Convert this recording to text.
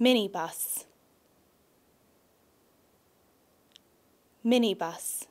minibus minibus